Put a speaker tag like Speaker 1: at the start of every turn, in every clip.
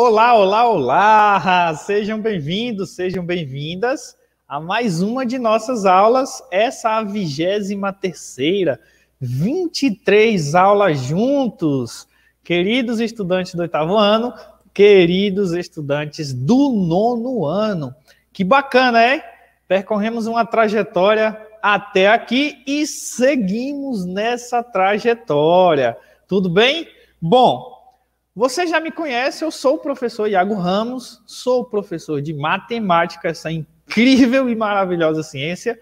Speaker 1: Olá, olá, olá! Sejam bem-vindos, sejam bem-vindas a mais uma de nossas aulas, essa é a vigésima terceira, 23 aulas juntos. Queridos estudantes do oitavo ano, queridos estudantes do nono ano. Que bacana, é? Percorremos uma trajetória até aqui e seguimos nessa trajetória. Tudo bem? Bom, você já me conhece, eu sou o professor Iago Ramos, sou professor de matemática, essa incrível e maravilhosa ciência.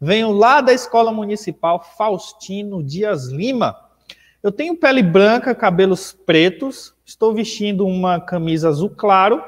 Speaker 1: Venho lá da Escola Municipal Faustino Dias Lima. Eu tenho pele branca, cabelos pretos, estou vestindo uma camisa azul claro,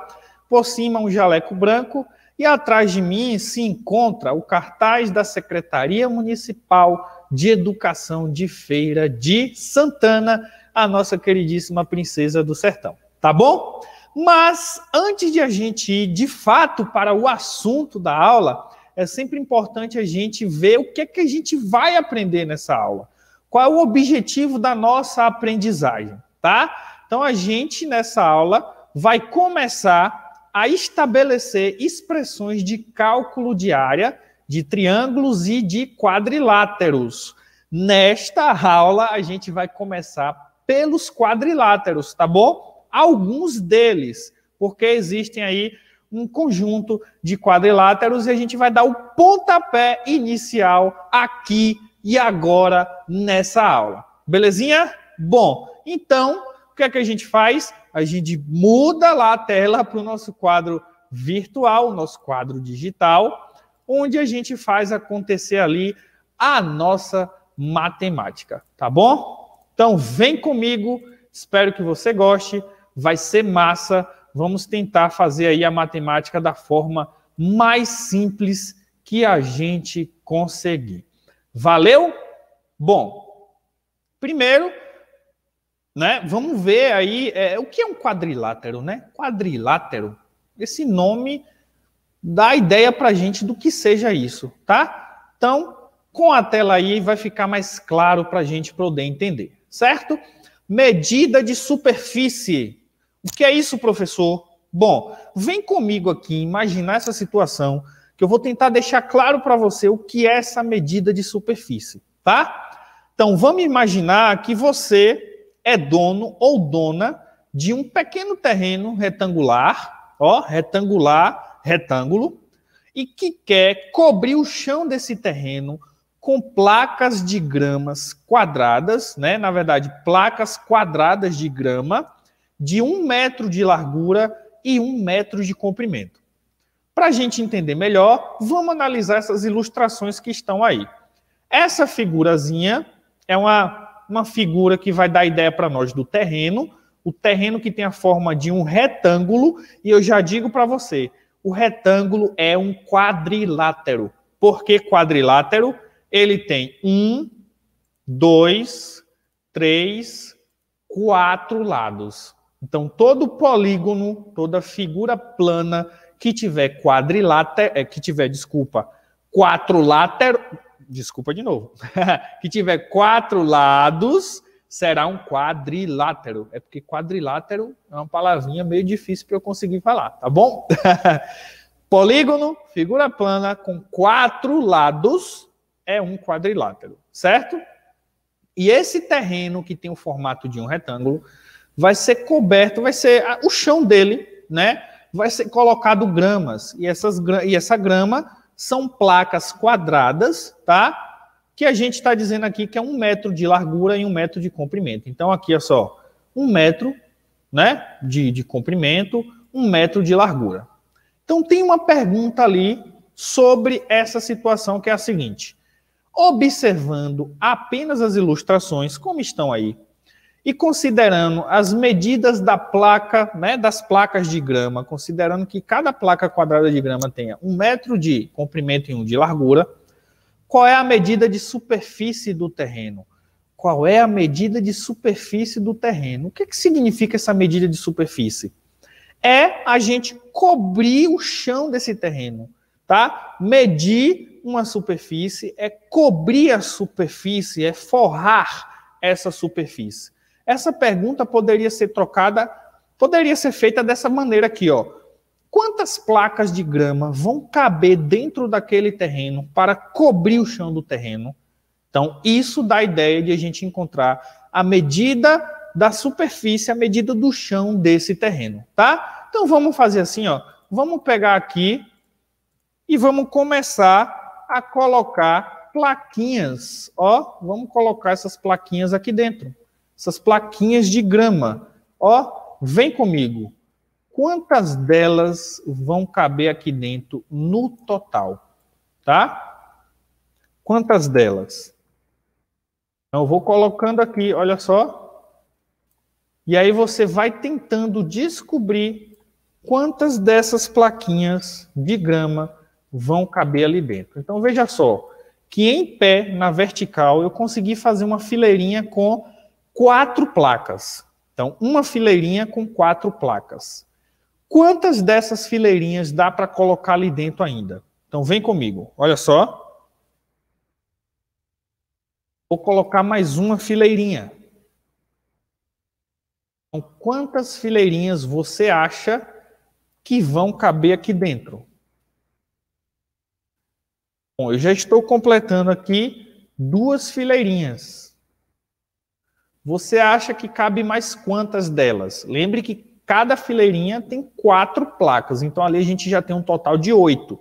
Speaker 1: por cima um jaleco branco e atrás de mim se encontra o cartaz da Secretaria Municipal de Educação de Feira de Santana a nossa queridíssima princesa do sertão, tá bom? Mas antes de a gente ir de fato para o assunto da aula, é sempre importante a gente ver o que é que a gente vai aprender nessa aula. Qual é o objetivo da nossa aprendizagem, tá? Então a gente nessa aula vai começar a estabelecer expressões de cálculo de área, de triângulos e de quadriláteros. Nesta aula a gente vai começar pelos quadriláteros, tá bom? Alguns deles, porque existem aí um conjunto de quadriláteros e a gente vai dar o pontapé inicial aqui e agora nessa aula. Belezinha? Bom, então, o que é que a gente faz? A gente muda lá a tela para o nosso quadro virtual, nosso quadro digital, onde a gente faz acontecer ali a nossa matemática, tá bom? Então, vem comigo, espero que você goste, vai ser massa. Vamos tentar fazer aí a matemática da forma mais simples que a gente conseguir. Valeu? Bom, primeiro, né, vamos ver aí é, o que é um quadrilátero, né? Quadrilátero. Esse nome dá ideia para a gente do que seja isso, tá? Então, com a tela aí vai ficar mais claro para a gente poder entender certo? Medida de superfície. O que é isso, professor? Bom, vem comigo aqui imaginar essa situação que eu vou tentar deixar claro para você o que é essa medida de superfície, tá? Então vamos imaginar que você é dono ou dona de um pequeno terreno retangular, ó, retangular, retângulo, e que quer cobrir o chão desse terreno com placas de gramas quadradas, né? Na verdade, placas quadradas de grama de um metro de largura e um metro de comprimento. Para a gente entender melhor, vamos analisar essas ilustrações que estão aí. Essa figurazinha é uma, uma figura que vai dar ideia para nós do terreno, o terreno que tem a forma de um retângulo, e eu já digo para você, o retângulo é um quadrilátero. Por que quadrilátero? ele tem um, dois, três, quatro lados. Então, todo polígono, toda figura plana que tiver quadrilátero, eh, que tiver, desculpa, quatro lateral, desculpa de novo, que tiver quatro lados, será um quadrilátero. É porque quadrilátero é uma palavrinha meio difícil para eu conseguir falar, tá bom? Polígono, figura plana com quatro lados, é um quadrilátero, certo? E esse terreno que tem o formato de um retângulo vai ser coberto, vai ser o chão dele, né? Vai ser colocado gramas e essas e essa grama são placas quadradas, tá? Que a gente está dizendo aqui que é um metro de largura e um metro de comprimento. Então aqui é só um metro, né? De, de comprimento, um metro de largura. Então tem uma pergunta ali sobre essa situação que é a seguinte: observando apenas as ilustrações como estão aí e considerando as medidas da placa, né, das placas de grama, considerando que cada placa quadrada de grama tenha um metro de comprimento e um de largura, qual é a medida de superfície do terreno? Qual é a medida de superfície do terreno? O que, é que significa essa medida de superfície? É a gente cobrir o chão desse terreno, tá? Medir uma superfície, é cobrir a superfície, é forrar essa superfície. Essa pergunta poderia ser trocada, poderia ser feita dessa maneira aqui, ó. Quantas placas de grama vão caber dentro daquele terreno para cobrir o chão do terreno? Então, isso dá a ideia de a gente encontrar a medida da superfície, a medida do chão desse terreno, tá? Então, vamos fazer assim, ó. Vamos pegar aqui e vamos começar a colocar plaquinhas. Ó, vamos colocar essas plaquinhas aqui dentro. Essas plaquinhas de grama. Ó, vem comigo. Quantas delas vão caber aqui dentro no total? Tá? Quantas delas? Então, eu vou colocando aqui, olha só. E aí você vai tentando descobrir quantas dessas plaquinhas de grama vão caber ali dentro. Então veja só, que em pé, na vertical, eu consegui fazer uma fileirinha com quatro placas. Então, uma fileirinha com quatro placas. Quantas dessas fileirinhas dá para colocar ali dentro ainda? Então, vem comigo. Olha só. Vou colocar mais uma fileirinha. Então, quantas fileirinhas você acha que vão caber aqui dentro? Bom, eu já estou completando aqui duas fileirinhas. Você acha que cabe mais quantas delas? Lembre que cada fileirinha tem quatro placas, então ali a gente já tem um total de oito,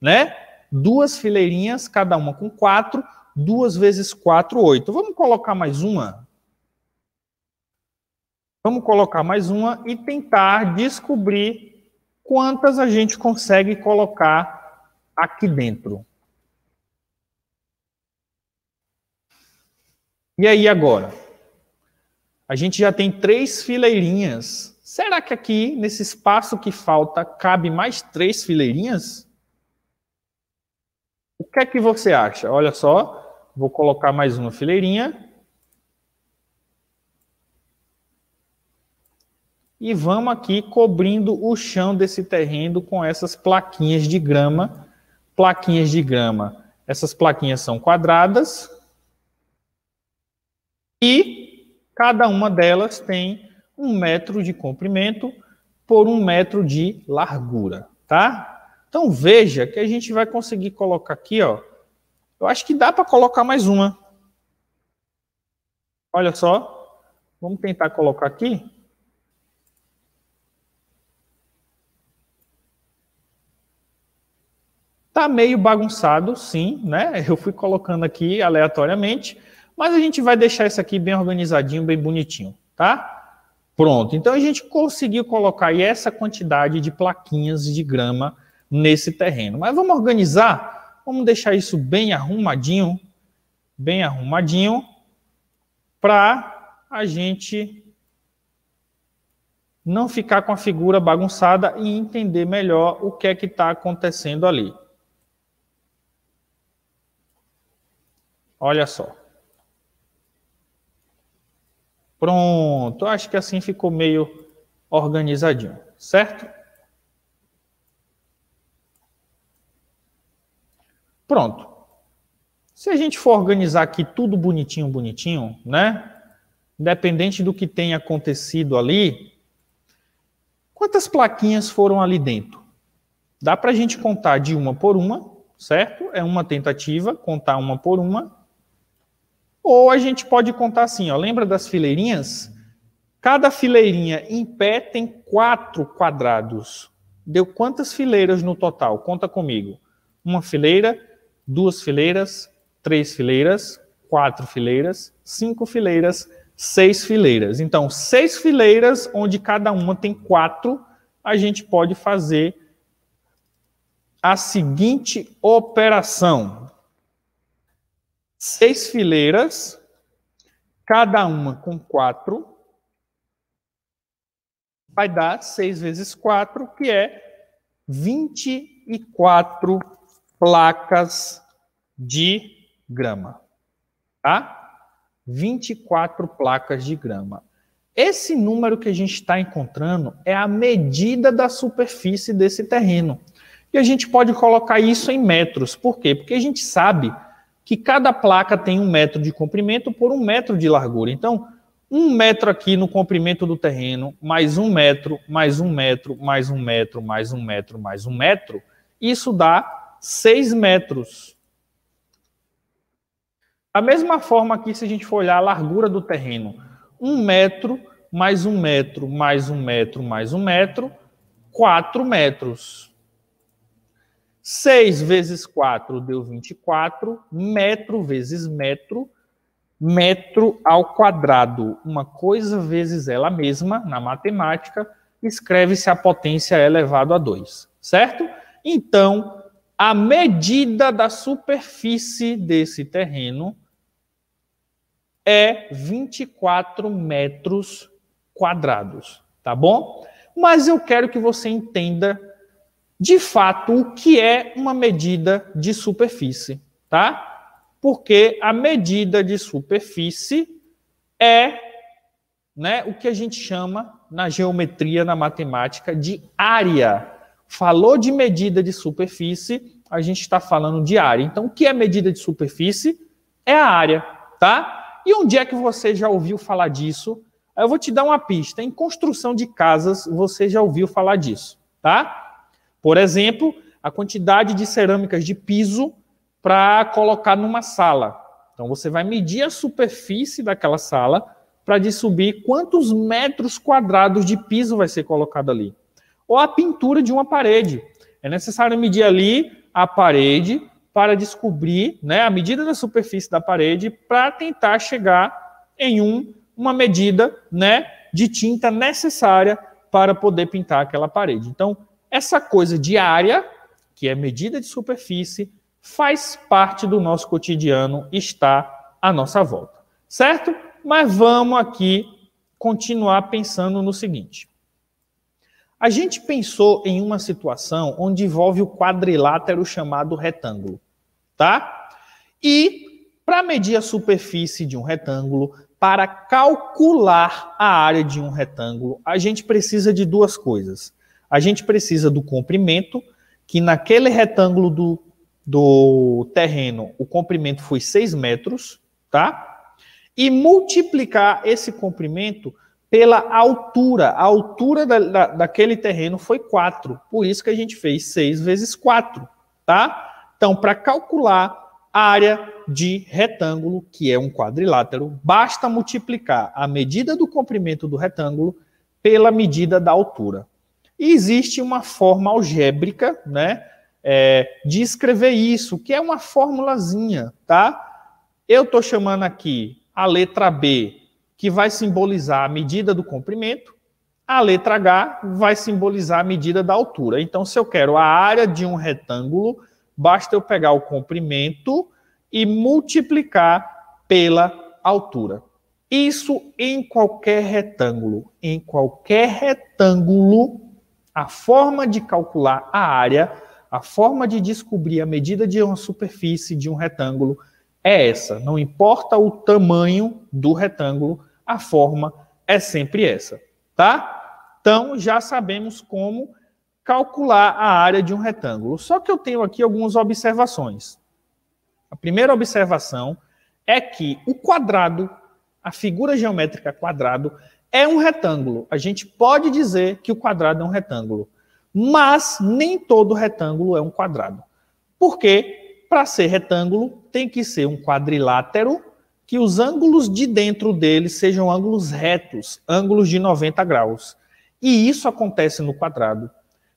Speaker 1: né? Duas fileirinhas, cada uma com quatro, duas vezes quatro, oito. Vamos colocar mais uma? Vamos colocar mais uma e tentar descobrir quantas a gente consegue colocar aqui dentro. E aí agora? A gente já tem três fileirinhas. Será que aqui, nesse espaço que falta, cabe mais três fileirinhas? O que é que você acha? Olha só, vou colocar mais uma fileirinha. E vamos aqui cobrindo o chão desse terreno com essas plaquinhas de grama. Plaquinhas de grama. Essas plaquinhas são quadradas. E cada uma delas tem um metro de comprimento por um metro de largura, tá? Então veja que a gente vai conseguir colocar aqui, ó. Eu acho que dá para colocar mais uma. Olha só. Vamos tentar colocar aqui. Tá meio bagunçado, sim, né? Eu fui colocando aqui aleatoriamente, mas a gente vai deixar isso aqui bem organizadinho, bem bonitinho, tá? Pronto. Então a gente conseguiu colocar aí essa quantidade de plaquinhas de grama nesse terreno. Mas vamos organizar, vamos deixar isso bem arrumadinho, bem arrumadinho, para a gente não ficar com a figura bagunçada e entender melhor o que é que está acontecendo ali. Olha só. Pronto, acho que assim ficou meio organizadinho, certo? Pronto. Se a gente for organizar aqui tudo bonitinho, bonitinho, né? Independente do que tenha acontecido ali, quantas plaquinhas foram ali dentro? Dá para a gente contar de uma por uma, certo? É uma tentativa, contar uma por uma. Ou a gente pode contar assim, ó, lembra das fileirinhas? Cada fileirinha em pé tem quatro quadrados. Deu quantas fileiras no total? Conta comigo. Uma fileira, duas fileiras, três fileiras, quatro fileiras, cinco fileiras, seis fileiras. Então, seis fileiras onde cada uma tem quatro, a gente pode fazer a seguinte operação seis fileiras, cada uma com quatro, vai dar seis vezes quatro, que é 24 placas de grama. Tá? 24 placas de grama. Esse número que a gente está encontrando é a medida da superfície desse terreno. E a gente pode colocar isso em metros. Por quê? Porque a gente sabe que cada placa tem um metro de comprimento por um metro de largura. Então, um metro aqui no comprimento do terreno, mais um metro, mais um metro, mais um metro, mais um metro, mais um metro, isso dá seis metros. Da mesma forma aqui, se a gente for olhar a largura do terreno, um metro, mais um metro, mais um metro, mais um metro, quatro metros. 6 vezes 4 deu 24, metro vezes metro, metro ao quadrado. Uma coisa vezes ela mesma, na matemática, escreve-se a potência elevado a 2, certo? Então, a medida da superfície desse terreno é 24 metros quadrados, tá bom? Mas eu quero que você entenda de fato o que é uma medida de superfície, tá? Porque a medida de superfície é né, o que a gente chama na geometria, na matemática, de área. Falou de medida de superfície, a gente está falando de área. Então, o que é medida de superfície? É a área, tá? E onde é que você já ouviu falar disso? Eu vou te dar uma pista. Em construção de casas, você já ouviu falar disso, tá? Por exemplo, a quantidade de cerâmicas de piso para colocar numa sala. Então você vai medir a superfície daquela sala para descobrir quantos metros quadrados de piso vai ser colocado ali. Ou a pintura de uma parede. É necessário medir ali a parede para descobrir né, a medida da superfície da parede para tentar chegar em um, uma medida né, de tinta necessária para poder pintar aquela parede. Então, essa coisa diária, que é medida de superfície, faz parte do nosso cotidiano, está à nossa volta, certo? Mas vamos aqui continuar pensando no seguinte. A gente pensou em uma situação onde envolve o quadrilátero chamado retângulo, tá? E para medir a superfície de um retângulo, para calcular a área de um retângulo, a gente precisa de duas coisas: a gente precisa do comprimento, que naquele retângulo do, do terreno o comprimento foi 6 metros, tá? E multiplicar esse comprimento pela altura. A altura da, da, daquele terreno foi 4. Por isso que a gente fez 6 vezes 4, tá? Então, para calcular a área de retângulo, que é um quadrilátero, basta multiplicar a medida do comprimento do retângulo pela medida da altura existe uma forma algébrica, né, é, de escrever isso, que é uma formulazinha, tá? Eu estou chamando aqui a letra B, que vai simbolizar a medida do comprimento, a letra H vai simbolizar a medida da altura. Então, se eu quero a área de um retângulo, basta eu pegar o comprimento e multiplicar pela altura. Isso em qualquer retângulo. Em qualquer retângulo, a forma de calcular a área, a forma de descobrir a medida de uma superfície de um retângulo é essa. Não importa o tamanho do retângulo, a forma é sempre essa, tá? Então já sabemos como calcular a área de um retângulo. Só que eu tenho aqui algumas observações. A primeira observação é que o quadrado, a figura geométrica quadrado, é um retângulo. A gente pode dizer que o quadrado é um retângulo, mas nem todo retângulo é um quadrado. Porque para ser retângulo tem que ser um quadrilátero que os ângulos de dentro dele sejam ângulos retos, ângulos de 90 graus. E isso acontece no quadrado.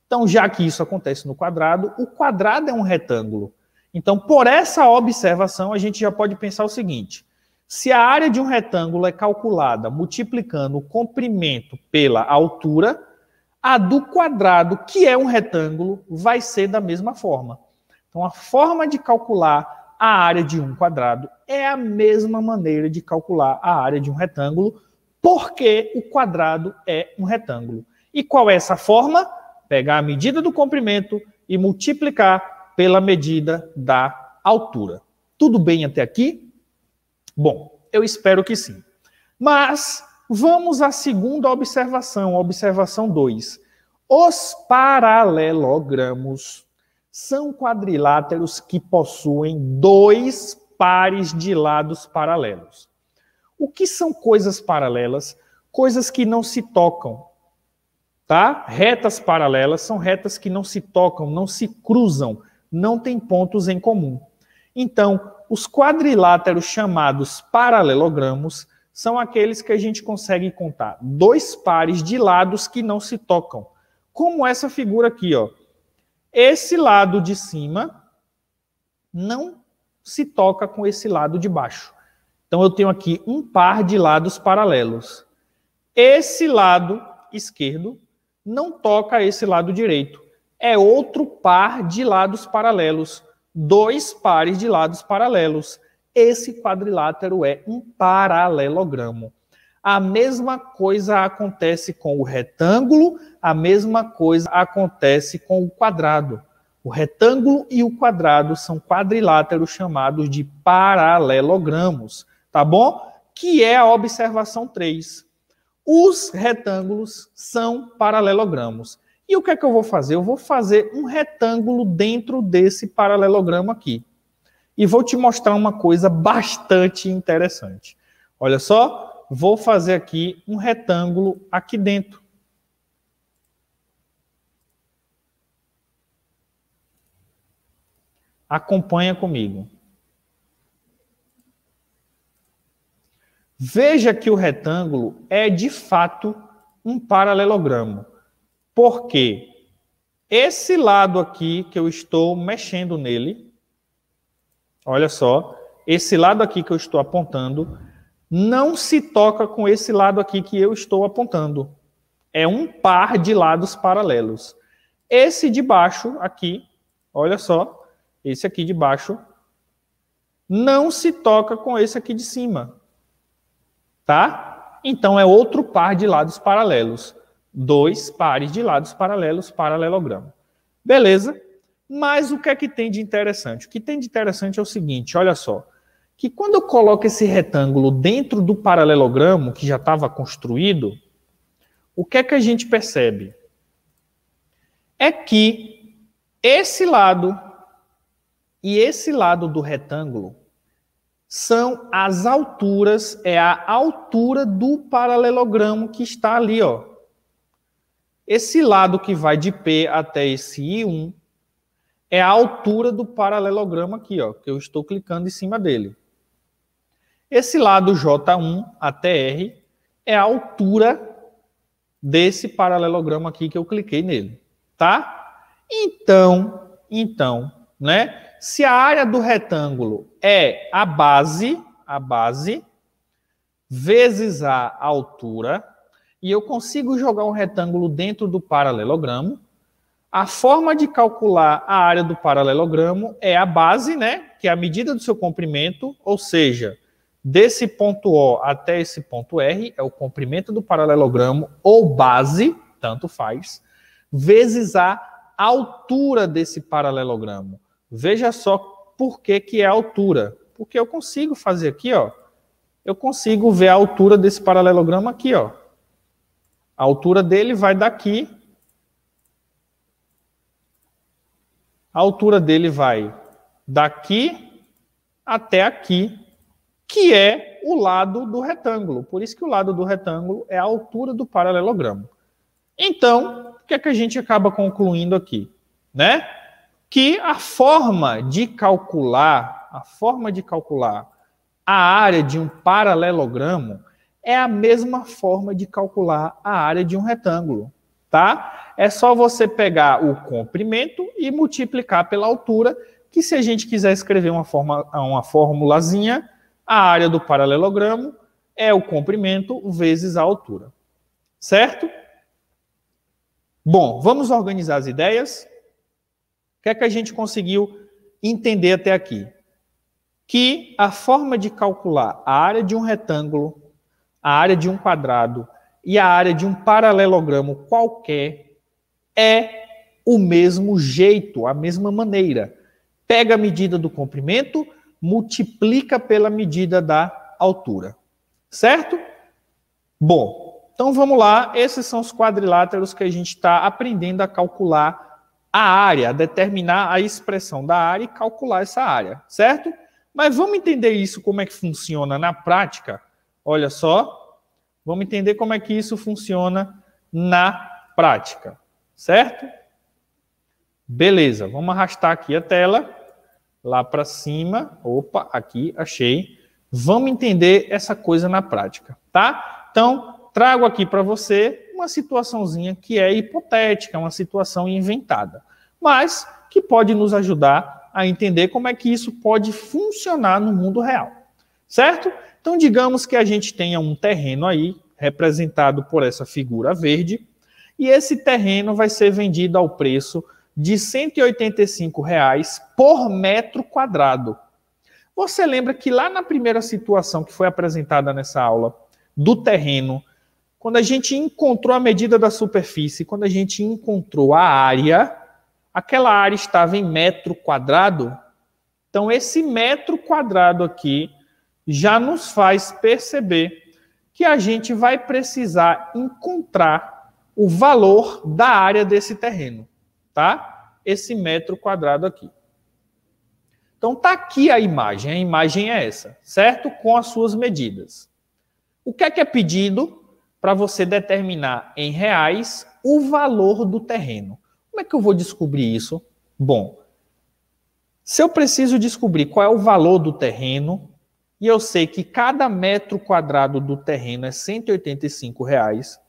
Speaker 1: Então, já que isso acontece no quadrado, o quadrado é um retângulo. Então, por essa observação, a gente já pode pensar o seguinte: se a área de um retângulo é calculada multiplicando o comprimento pela altura, a do quadrado, que é um retângulo, vai ser da mesma forma. Então, a forma de calcular a área de um quadrado é a mesma maneira de calcular a área de um retângulo, porque o quadrado é um retângulo. E qual é essa forma? Pegar a medida do comprimento e multiplicar pela medida da altura. Tudo bem até aqui? Bom, eu espero que sim. Mas vamos à segunda observação, observação 2. Os paralelogramos são quadriláteros que possuem dois pares de lados paralelos. O que são coisas paralelas? Coisas que não se tocam, tá? Retas paralelas são retas que não se tocam, não se cruzam, não têm pontos em comum. Então, os quadriláteros chamados paralelogramos são aqueles que a gente consegue contar dois pares de lados que não se tocam, como essa figura aqui, ó. Esse lado de cima não se toca com esse lado de baixo. Então eu tenho aqui um par de lados paralelos. Esse lado esquerdo não toca esse lado direito. É outro par de lados paralelos, dois pares de lados paralelos. Esse quadrilátero é um paralelogramo. A mesma coisa acontece com o retângulo, a mesma coisa acontece com o quadrado. O retângulo e o quadrado são quadriláteros chamados de paralelogramos, tá bom? Que é a observação 3. Os retângulos são paralelogramos. E o que é que eu vou fazer? Eu vou fazer um retângulo dentro desse paralelogramo aqui. E vou te mostrar uma coisa bastante interessante. Olha só, vou fazer aqui um retângulo aqui dentro. Acompanha comigo. Veja que o retângulo é de fato um paralelogramo. Porque esse lado aqui que eu estou mexendo nele, olha só, esse lado aqui que eu estou apontando, não se toca com esse lado aqui que eu estou apontando. É um par de lados paralelos. Esse de baixo aqui, olha só, esse aqui de baixo, não se toca com esse aqui de cima. Tá? Então é outro par de lados paralelos dois pares de lados paralelos, paralelogramo. Beleza? Mas o que é que tem de interessante? O que tem de interessante é o seguinte, olha só, que quando eu coloco esse retângulo dentro do paralelogramo que já estava construído, o que é que a gente percebe? É que esse lado e esse lado do retângulo são as alturas, é a altura do paralelogramo que está ali, ó. Esse lado que vai de P até esse I1 é a altura do paralelograma aqui, ó, que eu estou clicando em cima dele. Esse lado J1 até R é a altura desse paralelograma aqui que eu cliquei nele, tá? Então, então, né? Se a área do retângulo é a base, a base vezes a altura, e eu consigo jogar um retângulo dentro do paralelogramo, a forma de calcular a área do paralelogramo é a base, né, que é a medida do seu comprimento, ou seja, desse ponto O até esse ponto R é o comprimento do paralelogramo ou base, tanto faz, vezes a altura desse paralelogramo. Veja só por que, que é a altura. Porque eu consigo fazer aqui, ó, eu consigo ver a altura desse paralelogramo aqui, ó. A altura dele vai daqui. A altura dele vai daqui até aqui, que é o lado do retângulo. Por isso que o lado do retângulo é a altura do paralelogramo. Então, o que é que a gente acaba concluindo aqui, né? Que a forma de calcular, a forma de calcular a área de um paralelogramo é a mesma forma de calcular a área de um retângulo, tá? É só você pegar o comprimento e multiplicar pela altura, que se a gente quiser escrever uma, forma, uma formulazinha, a área do paralelogramo é o comprimento vezes a altura, certo? Bom, vamos organizar as ideias. O que é que a gente conseguiu entender até aqui? Que a forma de calcular a área de um retângulo a área de um quadrado e a área de um paralelogramo qualquer é o mesmo jeito, a mesma maneira. Pega a medida do comprimento, multiplica pela medida da altura. Certo? Bom, então vamos lá. Esses são os quadriláteros que a gente está aprendendo a calcular a área, determinar a expressão da área e calcular essa área, certo? Mas vamos entender isso, como é que funciona na prática? Olha só, vamos entender como é que isso funciona na prática, certo? Beleza, vamos arrastar aqui a tela lá para cima. Opa, aqui achei. Vamos entender essa coisa na prática, tá? Então, trago aqui para você uma situaçãozinha que é hipotética, uma situação inventada, mas que pode nos ajudar a entender como é que isso pode funcionar no mundo real, certo? Então, digamos que a gente tenha um terreno aí, representado por essa figura verde, e esse terreno vai ser vendido ao preço de R$ 185 reais por metro quadrado. Você lembra que lá na primeira situação que foi apresentada nessa aula do terreno, quando a gente encontrou a medida da superfície, quando a gente encontrou a área, aquela área estava em metro quadrado. Então, esse metro quadrado aqui já nos faz perceber que a gente vai precisar encontrar o valor da área desse terreno, tá? Esse metro quadrado aqui. Então tá aqui a imagem, a imagem é essa, certo? Com as suas medidas. O que é que é pedido para você determinar em reais o valor do terreno? Como é que eu vou descobrir isso? Bom, se eu preciso descobrir qual é o valor do terreno, e eu sei que cada metro quadrado do terreno é 185 reais,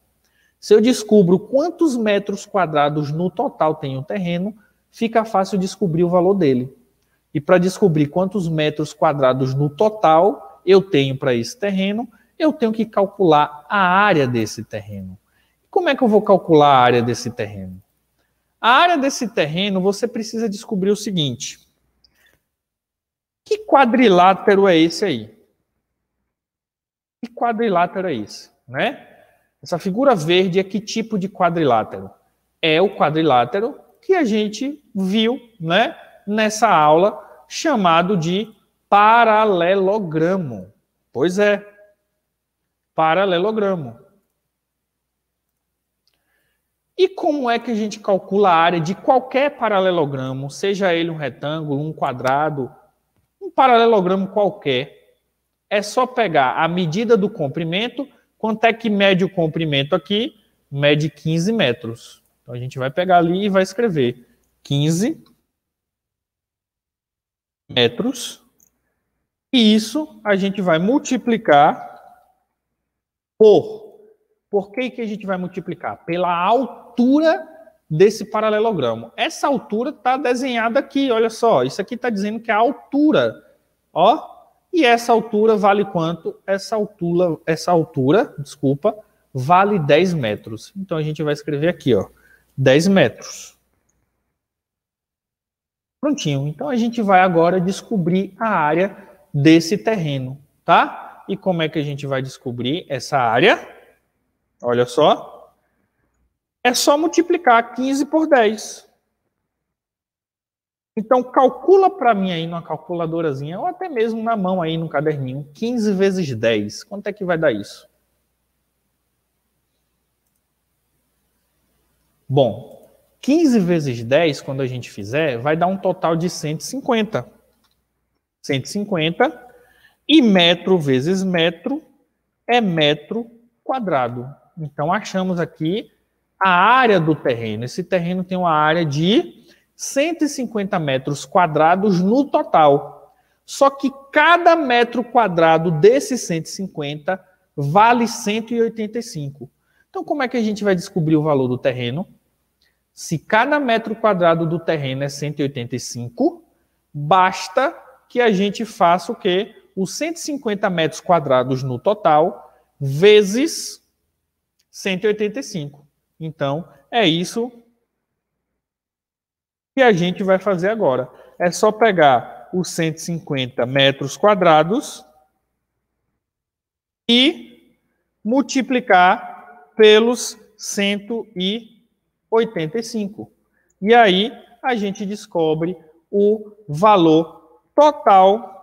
Speaker 1: se eu descubro quantos metros quadrados no total tem o terreno, fica fácil descobrir o valor dele. E para descobrir quantos metros quadrados no total eu tenho para esse terreno, eu tenho que calcular a área desse terreno. Como é que eu vou calcular a área desse terreno? A área desse terreno você precisa descobrir o seguinte: que quadrilátero é esse aí? Que quadrilátero é esse? Né? Essa figura verde é que tipo de quadrilátero? É o quadrilátero que a gente viu né, nessa aula, chamado de paralelogramo. Pois é, paralelogramo. E como é que a gente calcula a área de qualquer paralelogramo, seja ele um retângulo, um quadrado, paralelogramo qualquer, é só pegar a medida do comprimento, quanto é que mede o comprimento aqui? Mede 15 metros. Então a gente vai pegar ali e vai escrever 15 metros. E isso a gente vai multiplicar por. Por que, que a gente vai multiplicar? Pela altura desse paralelogramo. Essa altura está desenhada aqui, olha só. Isso aqui está dizendo que é a altura Ó, e essa altura vale quanto? Essa altura, essa altura, desculpa, vale 10 metros. Então a gente vai escrever aqui, ó, 10 metros. Prontinho. Então a gente vai agora descobrir a área desse terreno, tá? E como é que a gente vai descobrir essa área? Olha só. É só multiplicar 15 por 10. Então, calcula para mim aí numa calculadorazinha, ou até mesmo na mão aí, no caderninho, 15 vezes 10. Quanto é que vai dar isso? Bom, 15 vezes 10, quando a gente fizer, vai dar um total de 150. 150 e metro vezes metro é metro quadrado. Então, achamos aqui a área do terreno. Esse terreno tem uma área de 150 metros quadrados no total. Só que cada metro quadrado desses 150 vale 185. Então, como é que a gente vai descobrir o valor do terreno? Se cada metro quadrado do terreno é 185, basta que a gente faça o quê? Os 150 metros quadrados no total vezes 185. Então, é isso que a gente vai fazer agora. É só pegar os 150 metros quadrados e multiplicar pelos 185. E aí a gente descobre o valor total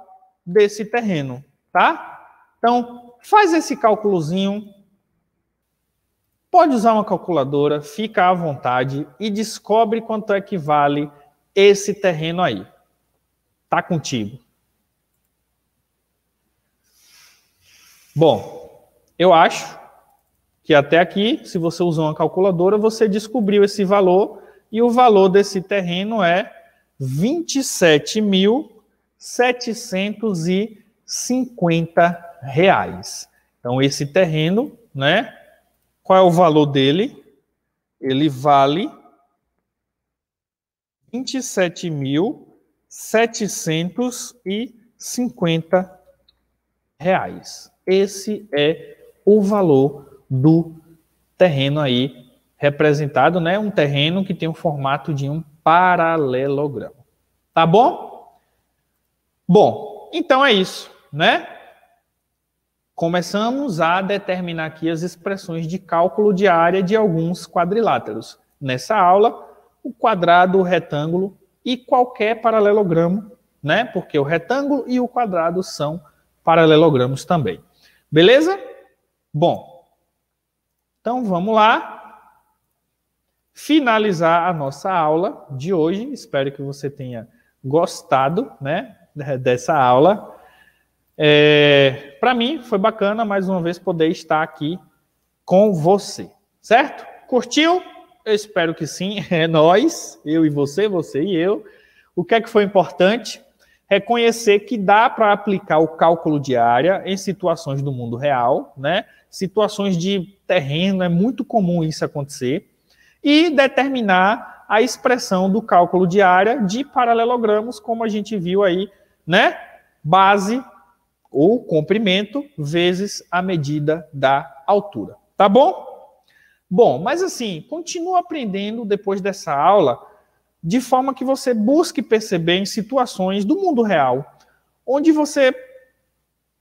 Speaker 1: desse terreno, tá? Então, faz esse cálculozinho Pode usar uma calculadora, fica à vontade e descobre quanto é que vale esse terreno aí. Tá contigo. Bom, eu acho que até aqui, se você usou uma calculadora, você descobriu esse valor e o valor desse terreno é 27.750 reais. Então esse terreno, né, qual é o valor dele? Ele vale 27.750 reais. Esse é o valor do terreno aí representado, né? Um terreno que tem o formato de um paralelogramo. Tá bom? Bom, então é isso, né? começamos a determinar aqui as expressões de cálculo de área de alguns quadriláteros. Nessa aula, o quadrado, o retângulo e qualquer paralelogramo, né? Porque o retângulo e o quadrado são paralelogramos também. Beleza? Bom, então vamos lá finalizar a nossa aula de hoje. Espero que você tenha gostado, né, dessa aula. É, Para mim, foi bacana mais uma vez poder estar aqui com você, certo? Curtiu? Eu espero que sim. É nós, eu e você, você e eu. O que é que foi importante? Reconhecer que dá para aplicar o cálculo de área em situações do mundo real, né? Situações de terreno, é muito comum isso acontecer. E determinar a expressão do cálculo de área de paralelogramos, como a gente viu aí, né? Base ou comprimento vezes a medida da altura. Tá bom? Bom, mas assim, continua aprendendo depois dessa aula, de forma que você busque perceber em situações do mundo real, onde você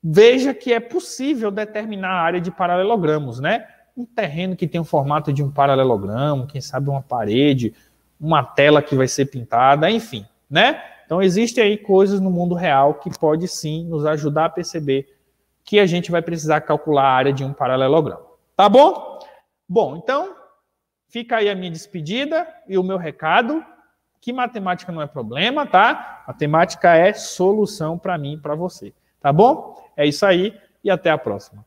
Speaker 1: veja que é possível determinar a área de paralelogramos, né? Um terreno que tem o formato de um paralelogramo, quem sabe uma parede, uma tela que vai ser pintada, enfim, né? Então existem aí coisas no mundo real que pode sim nos ajudar a perceber que a gente vai precisar calcular a área de um paralelogramo. Tá bom? Bom, então fica aí a minha despedida e o meu recado que matemática não é problema, tá? Matemática é solução para mim e para você, tá bom? É isso aí e até a próxima.